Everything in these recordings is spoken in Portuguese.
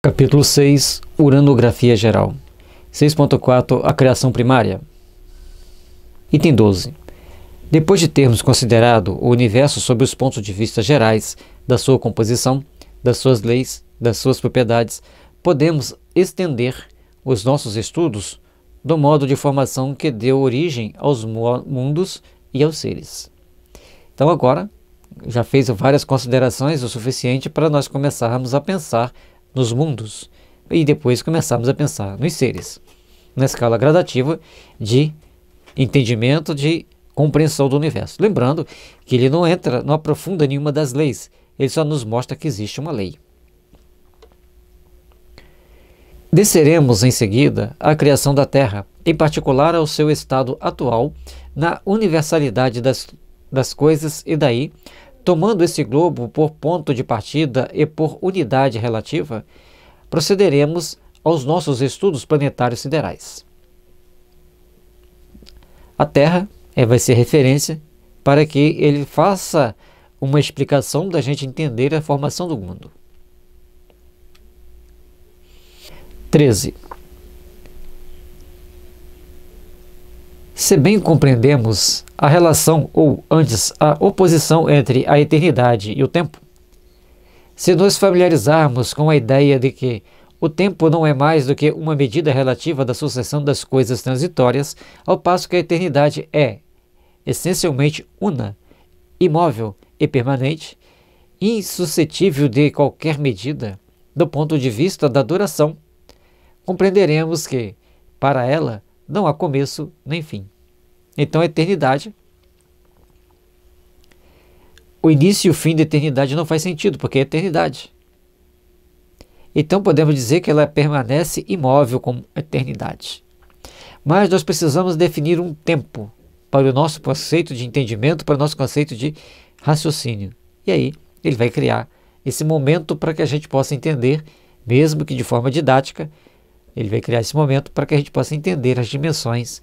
Capítulo 6 Uranografia Geral 6.4 A Criação Primária Item 12 Depois de termos considerado o universo sob os pontos de vista gerais da sua composição, das suas leis, das suas propriedades, podemos estender os nossos estudos do modo de formação que deu origem aos mundos e aos seres. Então agora, já fez várias considerações o suficiente para nós começarmos a pensar nos mundos, e depois começarmos a pensar nos seres, na escala gradativa de entendimento, de compreensão do universo. Lembrando que ele não entra, não aprofunda nenhuma das leis, ele só nos mostra que existe uma lei. Desceremos em seguida à criação da Terra, em particular ao seu estado atual na universalidade das, das coisas, e daí tomando esse globo por ponto de partida e por unidade relativa, procederemos aos nossos estudos planetários siderais. A Terra é, vai ser referência para que ele faça uma explicação da gente entender a formação do mundo. 13. Se bem compreendemos a relação, ou antes, a oposição entre a eternidade e o tempo, se nos familiarizarmos com a ideia de que o tempo não é mais do que uma medida relativa da sucessão das coisas transitórias, ao passo que a eternidade é, essencialmente, una, imóvel e permanente, insuscetível de qualquer medida do ponto de vista da duração, compreenderemos que, para ela, não há começo nem fim. Então, a eternidade. O início e o fim da eternidade não faz sentido, porque é eternidade. Então, podemos dizer que ela permanece imóvel como eternidade. Mas nós precisamos definir um tempo para o nosso conceito de entendimento, para o nosso conceito de raciocínio. E aí, ele vai criar esse momento para que a gente possa entender, mesmo que de forma didática, ele vai criar esse momento para que a gente possa entender as dimensões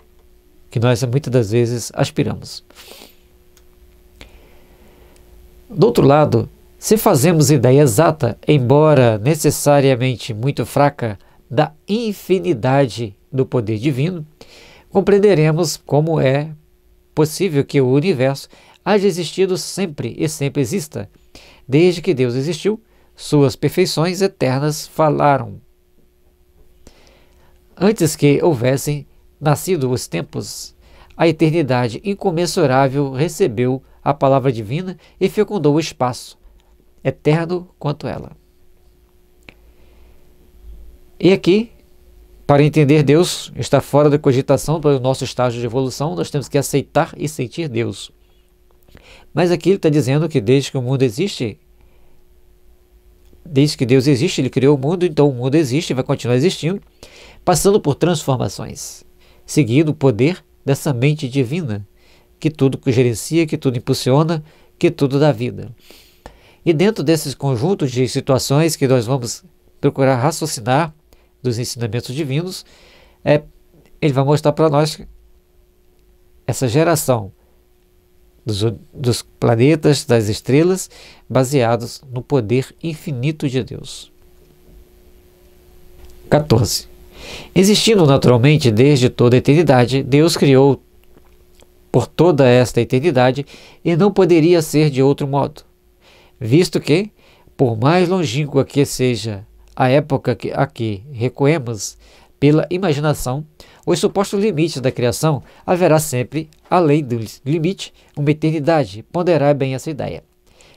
que nós muitas das vezes aspiramos. Do outro lado, se fazemos ideia exata, embora necessariamente muito fraca, da infinidade do poder divino, compreenderemos como é possível que o universo haja existido sempre e sempre exista. Desde que Deus existiu, suas perfeições eternas falaram. Antes que houvessem nascido os tempos, a eternidade incomensurável recebeu a palavra divina e fecundou o espaço, eterno quanto ela. E aqui, para entender Deus, está fora da cogitação para o nosso estágio de evolução, nós temos que aceitar e sentir Deus. Mas aqui ele está dizendo que desde que o mundo existe, desde que Deus existe, ele criou o mundo, então o mundo existe, e vai continuar existindo, passando por transformações seguindo o poder dessa mente divina que tudo gerencia, que tudo impulsiona, que tudo dá vida. E dentro desses conjuntos de situações que nós vamos procurar raciocinar dos ensinamentos divinos, é, ele vai mostrar para nós essa geração dos, dos, planetas, das estrelas, baseados no poder infinito de Deus. 14. Existindo naturalmente desde toda a eternidade, Deus criou por toda esta eternidade e não poderia ser de outro modo, visto que, por mais longínqua que seja a época que, a que recuemos pela imaginação, os supostos limites da criação, haverá sempre, além do limite, uma eternidade. Ponderar bem essa ideia.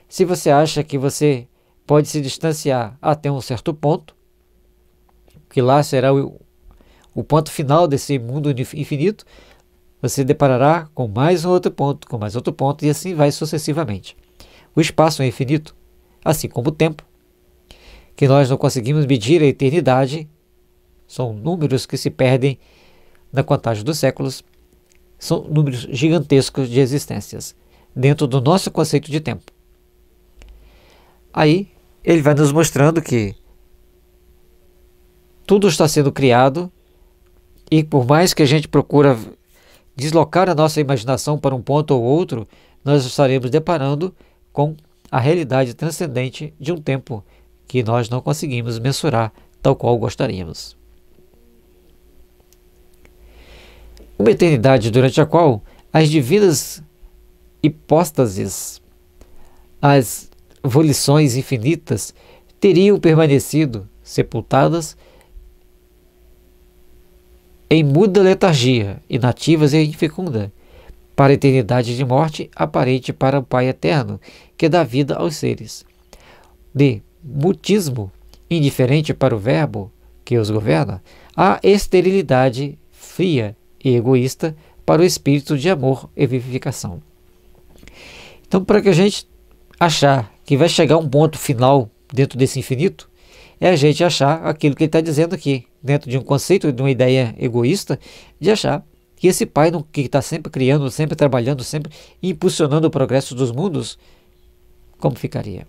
Se você acha que você pode se distanciar até um certo ponto, que lá será o o ponto final desse mundo infinito, você deparará com mais um outro ponto, com mais outro ponto, e assim vai sucessivamente. O espaço é infinito, assim como o tempo, que nós não conseguimos medir a eternidade, são números que se perdem na contagem dos séculos, são números gigantescos de existências, dentro do nosso conceito de tempo. Aí ele vai nos mostrando que tudo está sendo criado e por mais que a gente procura deslocar a nossa imaginação para um ponto ou outro, nós estaremos deparando com a realidade transcendente de um tempo que nós não conseguimos mensurar tal qual gostaríamos. Uma eternidade durante a qual as divinas hipóstases, as volições infinitas, teriam permanecido sepultadas em muda letargia, inativas e infecunda, para a eternidade de morte aparente para o Pai eterno, que dá vida aos seres. D. Mutismo, indiferente para o Verbo que os governa, a esterilidade fria e egoísta para o espírito de amor e vivificação. Então, para que a gente achar que vai chegar um ponto final dentro desse infinito, é a gente achar aquilo que ele está dizendo aqui, dentro de um conceito, de uma ideia egoísta, de achar que esse pai que está sempre criando, sempre trabalhando, sempre impulsionando o progresso dos mundos, como ficaria?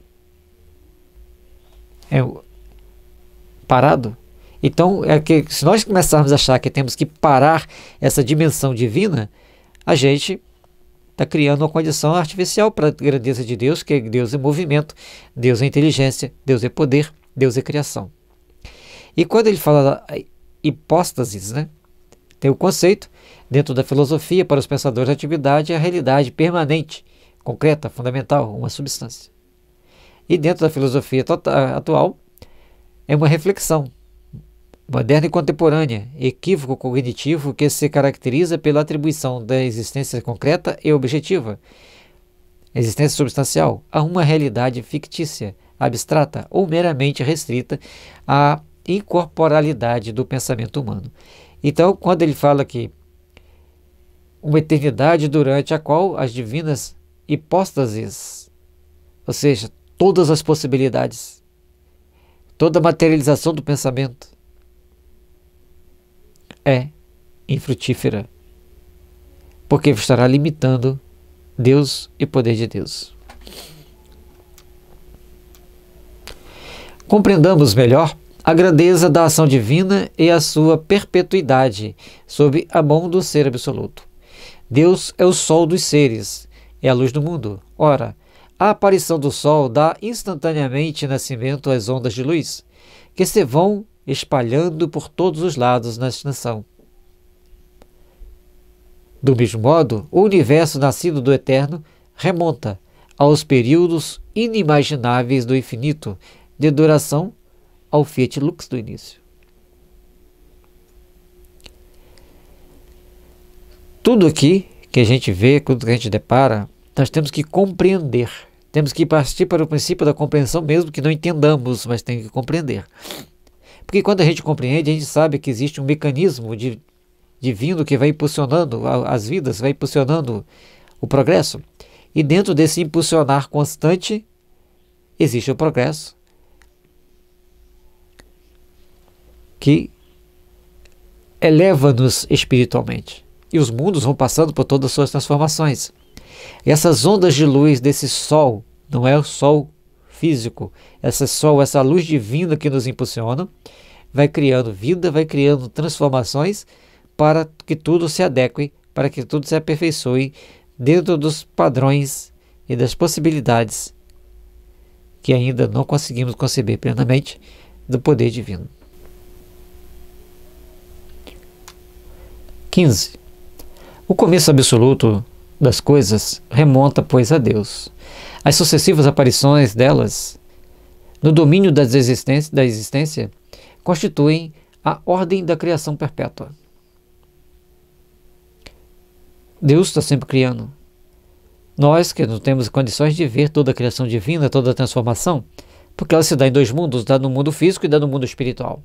É parado? Então, é que se nós começarmos a achar que temos que parar essa dimensão divina, a gente está criando uma condição artificial para a grandeza de Deus, que é Deus é movimento, Deus é inteligência, Deus é poder, Deus é criação. E quando ele fala hipóstases, né, tem o conceito, dentro da filosofia, para os pensadores, a atividade é a realidade permanente, concreta, fundamental, uma substância. E dentro da filosofia tota-, atual, é uma reflexão moderna e contemporânea, equívoco cognitivo que se caracteriza pela atribuição da existência concreta e objetiva, existência substancial, a uma realidade fictícia, abstrata ou meramente restrita a incorporalidade do pensamento humano. Então, quando ele fala que uma eternidade durante a qual as divinas hipóstases, ou seja, todas as possibilidades, toda a materialização do pensamento é infrutífera, porque estará limitando Deus e poder de Deus. Compreendamos melhor a grandeza da ação divina e a sua perpetuidade sob a mão do Ser Absoluto. Deus é o Sol dos seres, é a luz do mundo. Ora, a aparição do Sol dá instantaneamente nascimento às ondas de luz, que se vão espalhando por todos os lados na extensão. Do mesmo modo, o universo nascido do eterno remonta aos períodos inimagináveis do infinito, de duração ao Fiat Lux do início. Tudo aqui que a gente vê, tudo que a gente depara, nós temos que compreender. Temos que partir para o princípio da compreensão, mesmo que não entendamos, mas tem que compreender. Porque quando a gente compreende, a gente sabe que existe um mecanismo de, divino que vai impulsionando as vidas, vai impulsionando o progresso. E dentro desse impulsionar constante, existe o progresso, que eleva-nos espiritualmente. E os mundos vão passando por todas as suas transformações. E essas ondas de luz desse sol, não é o sol físico, esse sol, essa luz divina que nos impulsiona, vai criando vida, vai criando transformações para que tudo se adeque, para que tudo se aperfeiçoe dentro dos padrões e das possibilidades que ainda não conseguimos conceber plenamente do poder divino. 15. O começo absoluto das coisas remonta, pois, a Deus. As sucessivas aparições delas no domínio das existência, da existência constituem a ordem da criação perpétua. Deus está sempre criando. Nós, que não temos condições de ver toda a criação divina, toda a transformação, porque ela se dá em dois mundos, dá no mundo físico e dá no mundo espiritual.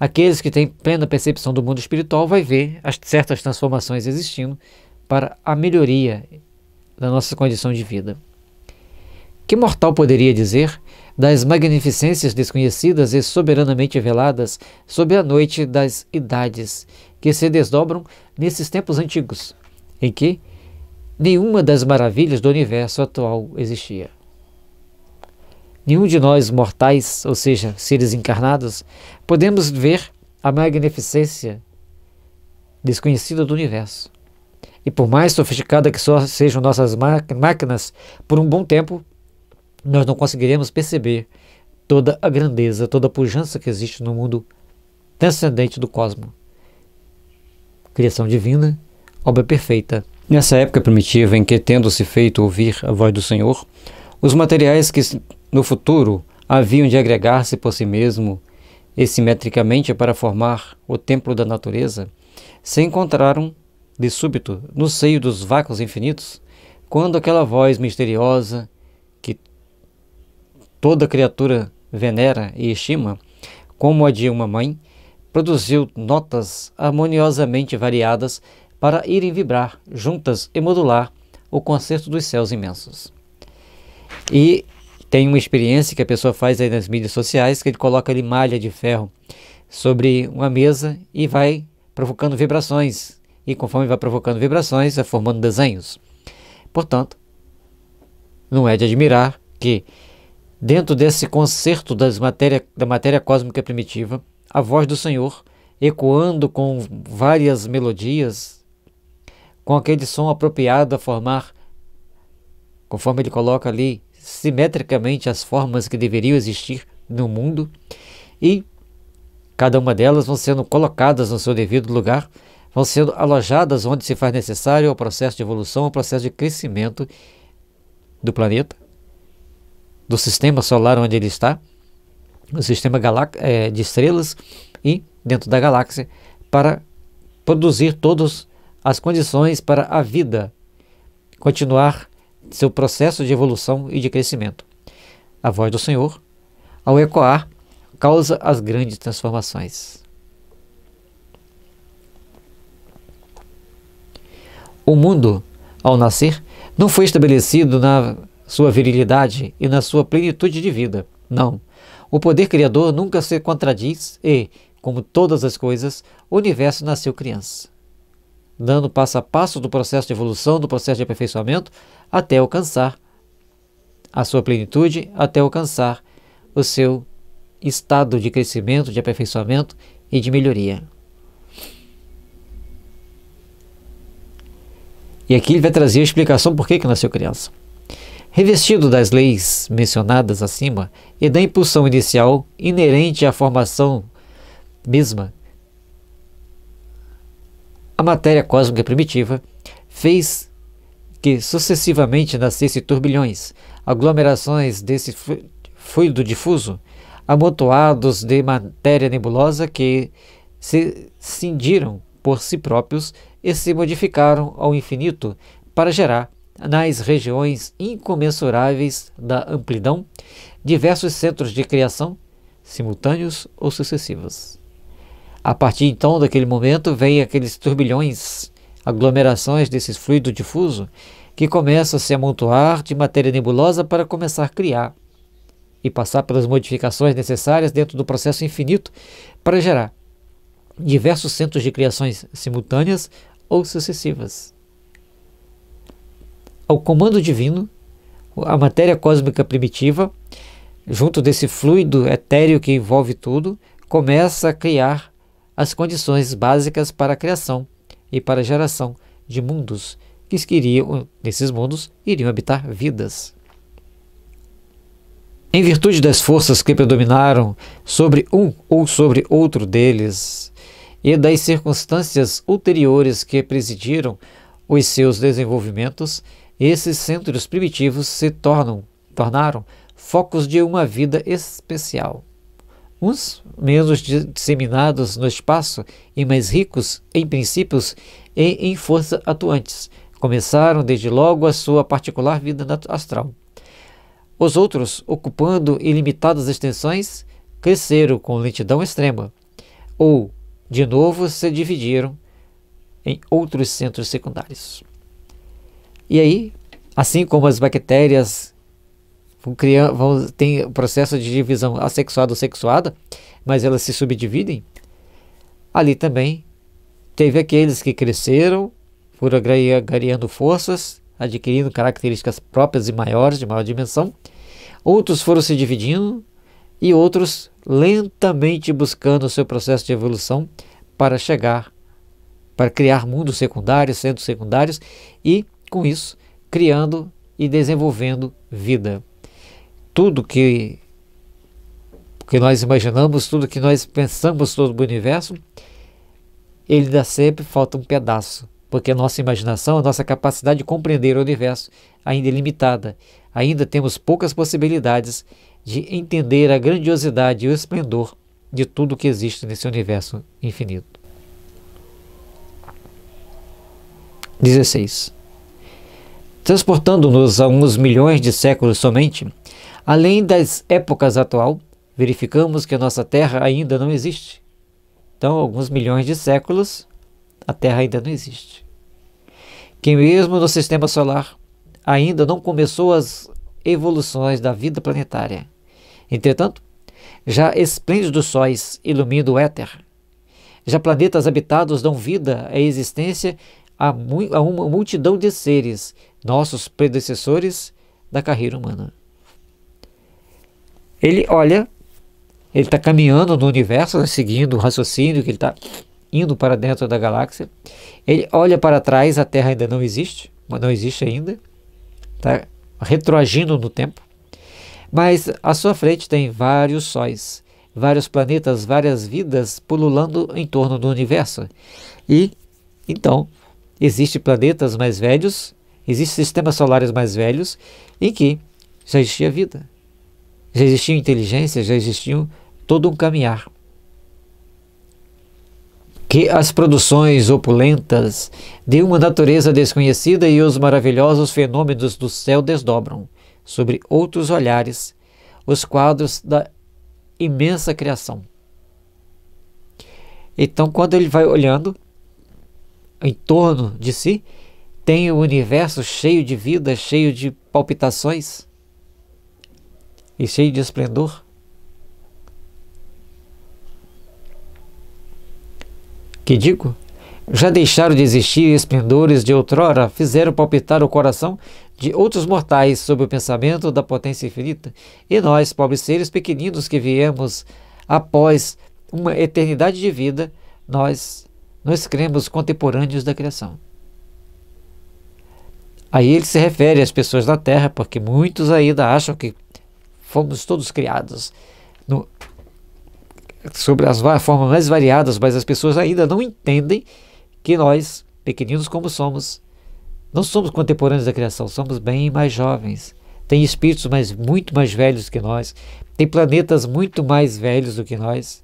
Aqueles que têm plena percepção do mundo espiritual vai ver as certas transformações existindo para a melhoria da nossa condição de vida. Que mortal poderia dizer das magnificências desconhecidas e soberanamente veladas sob a noite das idades que se desdobram nesses tempos antigos, em que nenhuma das maravilhas do universo atual existia? Nenhum de nós mortais, ou seja, seres encarnados, podemos ver a magnificência desconhecida do universo. E por mais sofisticada que só sejam nossas máquinas, por um bom tempo nós não conseguiremos perceber toda a grandeza, toda a pujança que existe no mundo transcendente do cosmos. Criação divina, obra perfeita. Nessa época primitiva em que, tendo-se feito ouvir a voz do Senhor, os materiais que no futuro haviam de agregar-se por si mesmo e simetricamente para formar o templo da natureza, se encontraram de súbito no seio dos vácuos infinitos, quando aquela voz misteriosa que toda criatura venera e estima, como a de uma mãe, produziu notas harmoniosamente variadas para irem vibrar juntas e modular o concerto dos céus imensos. E tem uma experiência que a pessoa faz aí nas mídias sociais, que ele coloca ali malha de ferro sobre uma mesa e vai provocando vibrações. E conforme vai provocando vibrações, vai formando desenhos. Portanto, não é de admirar que dentro desse concerto das matéria, da matéria cósmica primitiva, a voz do Senhor, ecoando com várias melodias, com aquele som apropriado a formar conforme ele coloca ali simetricamente as formas que deveriam existir no mundo, e cada uma delas vão sendo colocadas no seu devido lugar, vão sendo alojadas onde se faz necessário ao processo de evolução, ao processo de crescimento do planeta, do sistema solar onde ele está, do sistema é, de estrelas e dentro da galáxia, para produzir todas as condições para a vida continuar seu processo de evolução e de crescimento. A voz do Senhor, ao ecoar, causa as grandes transformações. O mundo, ao nascer, não foi estabelecido na sua virilidade e na sua plenitude de vida. Não. O poder criador nunca se contradiz e, como todas as coisas, o universo nasceu criança dando passo a passo do processo de evolução, do processo de aperfeiçoamento, até alcançar a sua plenitude, até alcançar o seu estado de crescimento, de aperfeiçoamento e de melhoria. E aqui ele vai trazer a explicação por que, que nasceu criança. Revestido das leis mencionadas acima e da impulsão inicial inerente à formação mesma, a matéria cósmica primitiva fez que sucessivamente nascessem turbilhões, aglomerações desse fluido difuso, amontoados de matéria nebulosa que se cindiram por si próprios e se modificaram ao infinito para gerar, nas regiões incomensuráveis da amplidão, diversos centros de criação, simultâneos ou sucessivos. A partir então daquele momento vem aqueles turbilhões, aglomerações desse fluido difuso que começa a se amontoar de matéria nebulosa para começar a criar e passar pelas modificações necessárias dentro do processo infinito para gerar diversos centros de criações simultâneas ou sucessivas. Ao comando divino, a matéria cósmica primitiva, junto desse fluido etéreo que envolve tudo, começa a criar as condições básicas para a criação e para a geração de mundos, que iriam, nesses mundos iriam habitar vidas. Em virtude das forças que predominaram sobre um ou sobre outro deles, e das circunstâncias ulteriores que presidiram os seus desenvolvimentos, esses centros primitivos se tornam, tornaram focos de uma vida especial uns menos disseminados no espaço e mais ricos em princípios e em força atuantes. Começaram desde logo a sua particular vida astral. Os outros, ocupando ilimitadas extensões, cresceram com lentidão extrema, ou, de novo, se dividiram em outros centros secundários. E aí, assim como as bactérias criar, vão, tem o processo de divisão assexuada ou sexuada, mas elas se subdividem. Ali também teve aqueles que cresceram, foram agregando forças, adquirindo características próprias e maiores, de maior dimensão. Outros foram se dividindo e outros lentamente buscando o seu processo de evolução para chegar, para criar mundos secundários, centros secundários e, com isso, criando e desenvolvendo vida tudo que, que nós imaginamos, tudo que nós pensamos sobre o universo, ele dá sempre falta um pedaço, porque a nossa imaginação, a nossa capacidade de compreender o universo ainda é limitada. Ainda temos poucas possibilidades de entender a grandiosidade e o esplendor de tudo que existe nesse universo infinito. 16. Transportando-nos a uns milhões de séculos somente, Além das épocas atual, verificamos que a nossa Terra ainda não existe. Então, alguns milhões de séculos, a Terra ainda não existe. Que mesmo no sistema solar ainda não começou as evoluções da vida planetária. Entretanto, já esplêndidos sóis iluminam o éter. Já planetas habitados dão vida à existência a, a uma multidão de seres, nossos predecessores da carreira humana ele olha, ele está caminhando no universo, né, seguindo o raciocínio que ele está indo para dentro da galáxia. Ele olha para trás, a Terra ainda não existe, não existe ainda, está retroagindo no tempo. Mas à sua frente tem vários sóis, vários planetas, várias vidas pululando em torno do universo. E então existem planetas mais velhos, existem sistemas solares mais velhos em que já existia vida já existiam inteligências, já existiam todo um caminhar. Que as produções opulentas de uma natureza desconhecida e os maravilhosos fenômenos do céu desdobram sobre outros olhares os quadros da imensa criação. Então, quando ele vai olhando em torno de si, tem o universo cheio de vida, cheio de palpitações e cheio de esplendor? Que digo? Já deixaram de existir esplendores de outrora, fizeram palpitar o coração de outros mortais sob o pensamento da potência infinita, e nós, pobres seres pequeninos que viemos após uma eternidade de vida, nós nos cremos contemporâneos da criação. Aí ele se refere às pessoas da Terra, porque muitos ainda acham que Fomos todos criados no, sobre as formas mais variadas, mas as pessoas ainda não entendem que nós, pequeninos como somos, não somos contemporâneos da criação, somos bem mais jovens. Tem espíritos mais, muito mais velhos que nós, tem planetas muito mais velhos do que nós,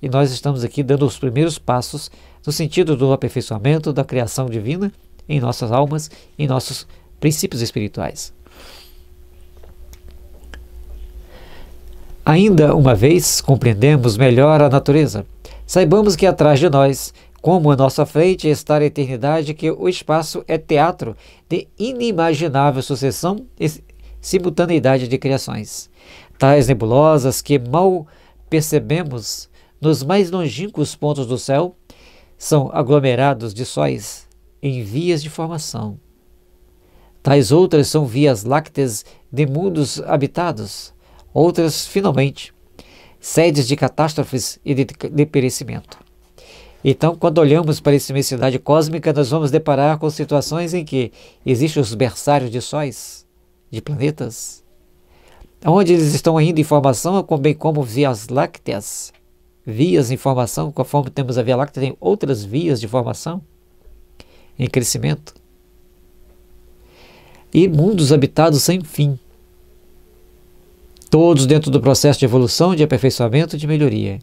e nós estamos aqui dando os primeiros passos no sentido do aperfeiçoamento da criação divina em nossas almas, em nossos princípios espirituais. Ainda uma vez, compreendemos melhor a natureza. Saibamos que atrás de nós, como à nossa frente, está a eternidade, que o espaço é teatro de inimaginável sucessão e simultaneidade de criações. Tais nebulosas que mal percebemos nos mais longínquos pontos do céu são aglomerados de sóis em vias de formação. Tais outras são vias lácteas de mundos habitados, outras, finalmente, sedes de catástrofes e de, de perecimento. Então, quando olhamos para essa imensidade cósmica, nós vamos deparar com situações em que existem os berçários de sóis, de planetas, onde eles estão ainda em formação, bem como vias lácteas, vias em formação, conforme temos a Via Láctea, tem outras vias de formação, em crescimento, e mundos habitados sem fim, todos dentro do processo de evolução, de aperfeiçoamento, de melhoria.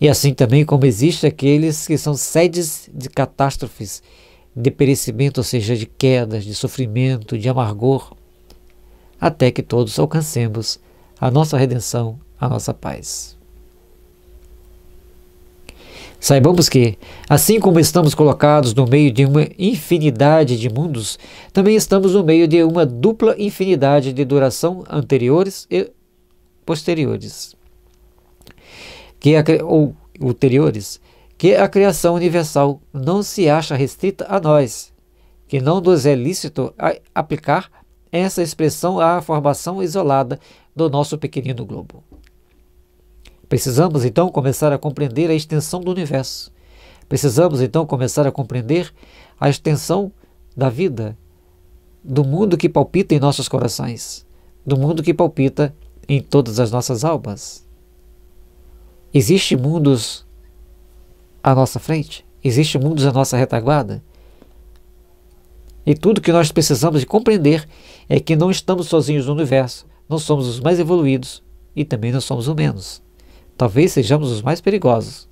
E assim também como existem aqueles que são sedes de catástrofes, de perecimento, ou seja, de quedas, de sofrimento, de amargor, até que todos alcancemos a nossa redenção, a nossa paz. Saibamos que, assim como estamos colocados no meio de uma infinidade de mundos, também estamos no meio de uma dupla infinidade de duração anteriores e posteriores, que a, ou ulteriores, que a criação universal não se acha restrita a nós, que não nos é lícito aplicar essa expressão à formação isolada do nosso pequenino globo. Precisamos então começar a compreender a extensão do universo. Precisamos então começar a compreender a extensão da vida, do mundo que palpita em nossos corações, do mundo que palpita em todas as nossas almas. Existem mundos à nossa frente, existem mundos à nossa retaguarda. E tudo que nós precisamos de compreender é que não estamos sozinhos no universo, não somos os mais evoluídos e também não somos o menos talvez sejamos os mais perigosos.